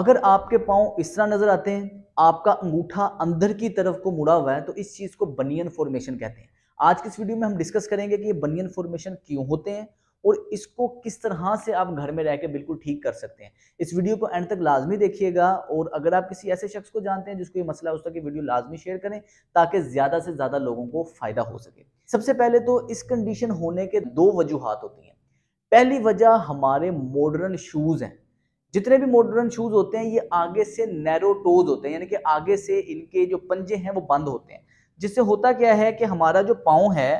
अगर आपके पाँव इस तरह नज़र आते हैं आपका अंगूठा अंदर की तरफ को मुड़ा हुआ है तो इस चीज़ को बनियन फॉर्मेशन कहते हैं आज की इस वीडियो में हम डिस्कस करेंगे कि ये बनियन फॉर्मेशन क्यों होते हैं और इसको किस तरह से आप घर में रह के बिल्कुल ठीक कर सकते हैं इस वीडियो को एंड तक लाजमी देखिएगा और अगर आप किसी ऐसे शख्स को जानते हैं जिसको ये मसला उस तक वीडियो लाजमी शेयर करें ताकि ज़्यादा से ज़्यादा लोगों को फ़ायदा हो सके सबसे पहले तो इस कंडीशन होने के दो वजूहत होती हैं पहली वजह हमारे मॉडर्न शूज़ हैं जितने भी मॉडर्न शूज होते हैं ये आगे से नैरो टोज होते हैं यानी कि आगे से इनके जो पंजे हैं वो बंद होते हैं जिससे होता क्या है कि हमारा जो पाँव है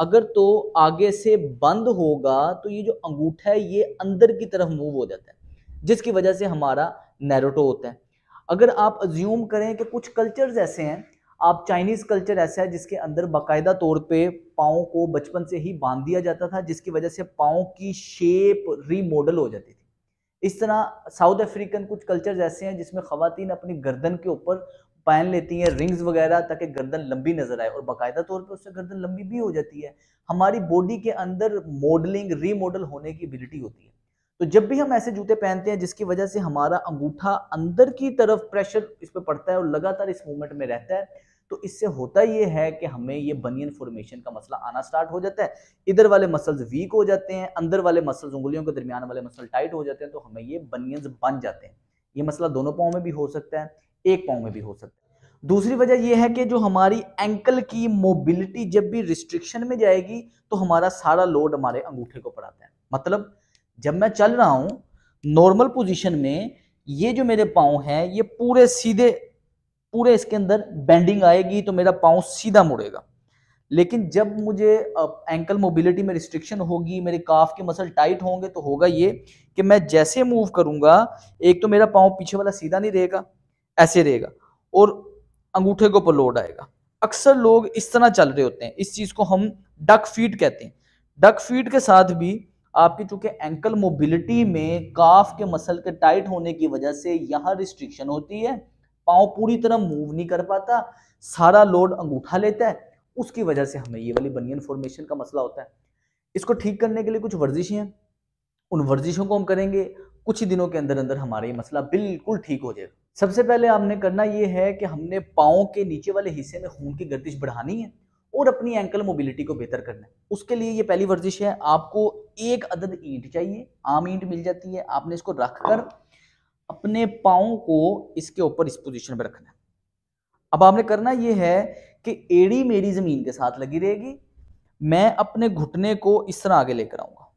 अगर तो आगे से बंद होगा तो ये जो अंगूठा है ये अंदर की तरफ मूव हो जाता है जिसकी वजह से हमारा नैरोटो होता है अगर आप अज्यूम करें कि कुछ कल्चर्स ऐसे हैं आप चाइनीज़ कल्चर ऐसा है जिसके अंदर बाकायदा तौर पे पाँव को बचपन से ही बांध दिया जाता था जिसकी वजह से पाँव की शेप रीमॉडल हो जाती थी इस तरह साउथ अफ्रीकन कुछ कल्चर्स ऐसे हैं जिसमें खातन अपनी गर्दन के ऊपर पहन लेती हैं रिंग्स वगैरह ताकि गर्दन लंबी नजर आए और बाकायदा तौर पर उससे गर्दन लंबी भी हो जाती है हमारी बॉडी के अंदर मॉडलिंग रीमॉडल होने की एबिलिटी होती है तो जब भी हम ऐसे जूते पहनते हैं जिसकी वजह से हमारा अंगूठा अंदर की तरफ प्रेशर इस पर पड़ता है और लगातार इस मूवमेंट में रहता है तो इससे होता ये है कि हमें ये बनियन फॉर्मेशन का मसला आना स्टार्ट हो जाता है इधर वाले मसल्स वीक हो जाते हैं अंदर वाले मसल्स उंगलियों के दरमियान वाले मसल टाइट हो जाते हैं तो हमें ये बनियंस बन जाते हैं ये मसला दोनों पाँव में भी हो सकता है एक पाँव में भी हो सकता है दूसरी वजह यह है कि जो हमारी एंकल की मोबिलिटी जब भी रिस्ट्रिक्शन में जाएगी तो हमारा सारा लोड हमारे अंगूठे को पड़ाता है मतलब जब मैं चल रहा हूं नॉर्मल पोजीशन में ये जो मेरे पाँव हैं ये पूरे सीधे पूरे इसके अंदर बेंडिंग आएगी तो मेरा पाँव सीधा मुड़ेगा लेकिन जब मुझे एंकल मोबिलिटी में रिस्ट्रिक्शन होगी मेरे काफ के मसल टाइट होंगे तो होगा ये कि मैं जैसे मूव करूंगा एक तो मेरा पाँव पीछे वाला सीधा नहीं रहेगा ऐसे रहेगा और अंगूठे के ऊपर लोड आएगा अक्सर लोग इस तरह चल रहे होते हैं इस चीज़ को हम डक फीट कहते हैं डक फीट के साथ भी आपकी चूंकि एंकल मोबिलिटी में काफ के मसल के टाइट होने की वजह से यहाँ रिस्ट्रिक्शन होती है पाँव पूरी तरह मूव नहीं कर पाता सारा लोड अंगूठा लेता है उसकी वजह से हमें ये वाली बनियन फॉर्मेशन का मसला होता है इसको ठीक करने के लिए कुछ वर्जिशें हैं उन वर्जिशों को हम करेंगे कुछ ही दिनों के अंदर अंदर हमारा ये मसला बिल्कुल ठीक हो जाएगा सबसे पहले हमने करना ये है कि हमने पाँव के नीचे वाले हिस्से में खून की गर्दिश बढ़ानी है और अपनी एंकल मोबिलिटी को बेहतर करना है उसके लिए ये पहली वर्जिश है आपको एक अदद ईंट चाहिए आम ईंट मिल जाती है आपने इसको रख कर अपने पाओ को इसके ऊपर इस पोजीशन पर रखना है अब आपने करना यह है कि एड़ी मेरी जमीन के साथ लगी रहेगी मैं अपने घुटने को इस तरह आगे लेकर आऊंगा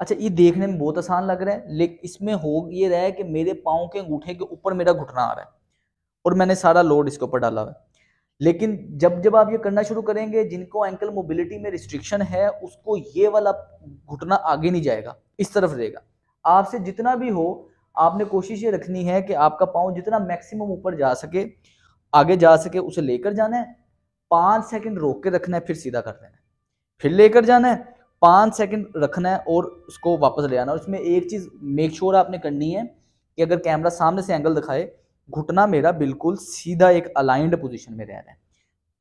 अच्छा ये देखने में बहुत आसान लग रहा है लेकिन इसमें हो ये रहा है कि मेरे पाओ के अंगूठे के ऊपर मेरा घुटना आ रहा है और मैंने सारा लोड इसके ऊपर डाला हुआ है लेकिन जब जब आप ये करना शुरू करेंगे जिनको एंकल मोबिलिटी में रिस्ट्रिक्शन है उसको ये वाला घुटना आगे नहीं जाएगा इस तरफ रहेगा आपसे जितना भी हो आपने कोशिश ये रखनी है कि आपका पाँव जितना मैक्सिमम ऊपर जा सके आगे जा सके उसे लेकर जाना है पाँच सेकंड रोक के रखना है फिर सीधा कर देना है फिर लेकर जाना है पाँच सेकंड रखना है और उसको वापस ले आना और इसमें एक चीज़ मेक श्योर आपने करनी है कि अगर कैमरा सामने से एंगल दिखाए घुटना मेरा बिल्कुल सीधा एक अलाइंड पोजिशन में रह रहा है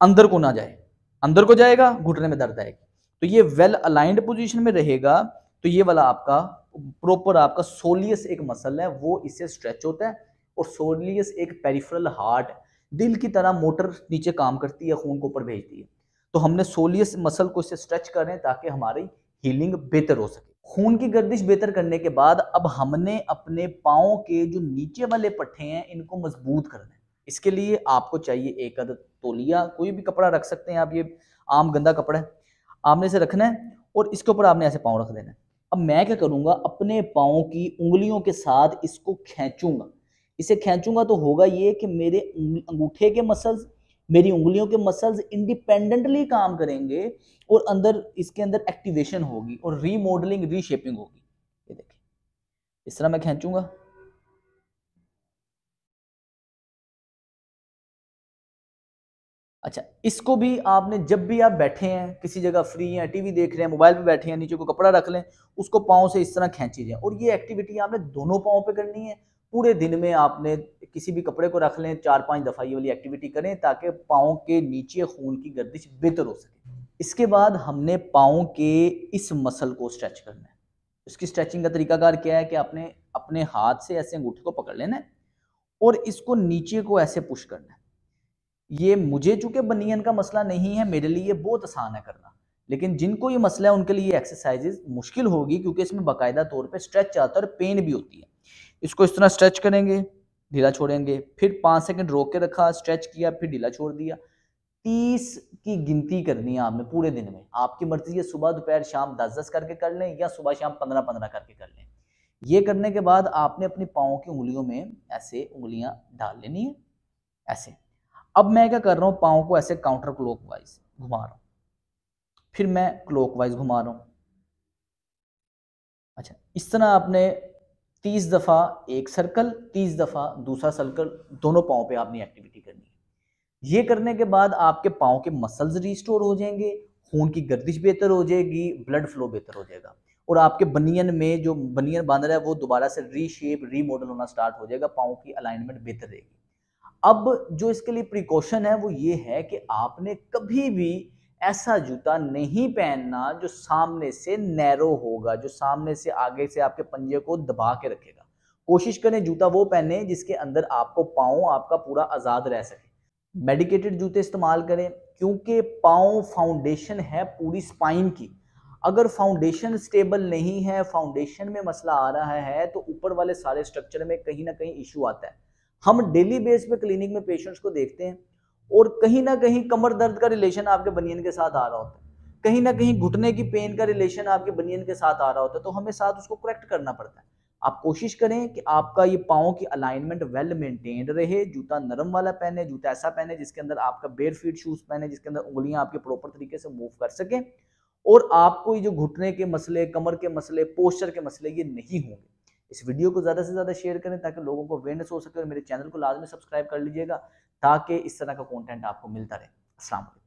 अंदर को ना जाए अंदर को जाएगा घुटने में दर्द आएगी तो ये वेल अलाइंड पोजिशन में रहेगा तो ये वाला आपका प्रॉपर आपका सोलियस एक मसल है वो इससे स्ट्रेच होता है और सोलियस एक पेरिफेरल हार्ट दिल की तरह मोटर नीचे काम करती है खून को ऊपर भेजती है तो हमने सोलियस मसल को इससे स्ट्रेच करें ताकि हमारी हीलिंग बेहतर हो सके खून की गर्दिश बेहतर करने के बाद अब हमने अपने पाओ के जो नीचे वाले पट्टे हैं इनको मजबूत करना है इसके लिए आपको चाहिए एक अद तोलिया कोई भी कपड़ा रख सकते हैं आप ये आम गंदा कपड़ा है आपने इसे रखना है और इसके ऊपर आपने ऐसे पाँव रख देना है अब मैं क्या करूँगा अपने पाँव की उंगलियों के साथ इसको खींचूंगा इसे खींचूंगा तो होगा ये कि मेरे अंगूठे के मसल्स मेरी उंगलियों के मसल्स इंडिपेंडेंटली काम करेंगे और अंदर इसके अंदर एक्टिवेशन होगी और रीमॉडलिंग रीशेपिंग होगी ये देखिए इस तरह मैं खींचूंगा अच्छा इसको भी आपने जब भी आप बैठे हैं किसी जगह फ्री हैं टीवी देख रहे हैं मोबाइल पे बैठे हैं नीचे को कपड़ा रख लें उसको पाँव से इस तरह खींची जाए और ये एक्टिविटी आपने दोनों पाँव पे करनी है पूरे दिन में आपने किसी भी कपड़े को रख लें चार पांच दफ़ा ये वाली एक्टिविटी करें ताकि पाँव के नीचे खून की गर्दिश बेहतर हो सके इसके बाद हमने पाँव के इस मसल को स्ट्रेच करना है इसकी स्ट्रेचिंग का तरीकाकार क्या है कि आपने अपने हाथ से ऐसे अंगूठे को पकड़ लेना है और इसको नीचे को ऐसे पुश करना है ये मुझे चूंकि बनियन का मसला नहीं है मेरे लिए बहुत आसान है करना लेकिन जिनको ये मसला है उनके लिए एक्सरसाइजेज मुश्किल होगी क्योंकि इसमें बाकायदा तौर पर स्ट्रेच आता है और पेन भी होती है इसको इस तरह स्ट्रेच करेंगे ढीला छोड़ेंगे फिर पाँच सेकंड रोक के रखा स्ट्रेच किया फिर ढीला छोड़ दिया तीस की गिनती करनी है आपने पूरे दिन में आपकी मर्जी है सुबह दोपहर शाम दस दस करके कर लें या सुबह शाम पंद्रह पंद्रह करके कर लें ये करने के बाद आपने अपने पाँव की उंगलियों में ऐसे उंगलियां डाल लेनी है ऐसे अब मैं क्या कर रहा हूँ पाओ को ऐसे काउंटर क्लॉक वाइज घुमा रहा हूँ फिर मैं क्लॉक वाइज घुमा रहा हूँ अच्छा इस तरह आपने तीस दफ़ा एक सर्कल तीस दफ़ा दूसरा सर्कल दोनों पाओ पे आपने एक्टिविटी करनी है ये करने के बाद आपके पाओ के मसल्स रिस्टोर हो जाएंगे खून की गर्दिश बेहतर हो जाएगी ब्लड फ्लो बेहतर हो जाएगा और आपके बनियन में जो बनियन बांध रहा है वो दोबारा से रीशेप रीमॉडल होना स्टार्ट हो जाएगा पाओ की अलाइनमेंट बेहतर रहेगी अब जो इसके लिए प्रिकॉशन है वो ये है कि आपने कभी भी ऐसा जूता नहीं पहनना जो सामने से नैरो होगा जो सामने से आगे से आपके पंजे को दबा के रखेगा कोशिश करें जूता वो पहने जिसके अंदर आपको पाओ आपका पूरा आज़ाद रह सके मेडिकेटेड जूते इस्तेमाल करें क्योंकि पाओ फाउंडेशन है पूरी स्पाइन की अगर फाउंडेशन स्टेबल नहीं है फाउंडेशन में मसला आ रहा है तो ऊपर वाले सारे स्ट्रक्चर में कहीं ना कहीं इशू आता है हम डेली बेस पे क्लिनिक में पेशेंट्स को देखते हैं और कहीं ना कहीं कमर दर्द का रिलेशन आपके बनियन के साथ आ रहा होता है कहीं ना कहीं घुटने की पेन का रिलेशन आपके बनियन के साथ आ रहा होता है तो हमें साथ उसको करेक्ट करना पड़ता है आप कोशिश करें कि आपका ये पाओ की अलाइनमेंट वेल मेंटेन्ड रहे जूता नरम वाला पहने जूता ऐसा पहने जिसके अंदर आपका बेयर फीट शूज़ पहने जिसके अंदर उंगलियां आपके प्रॉपर तरीके से मूव कर सकें और आपको ये जो घुटने के मसले कमर के मसले पोस्चर के मसले ये नहीं होंगे इस वीडियो को ज़्यादा से ज़्यादा शेयर करें ताकि लोगों को अवेयरनेस हो सके और मेरे चैनल को लाजमी सब्सक्राइब कर लीजिएगा ताकि इस तरह का कॉन्टेंट आपको मिलता रहे असल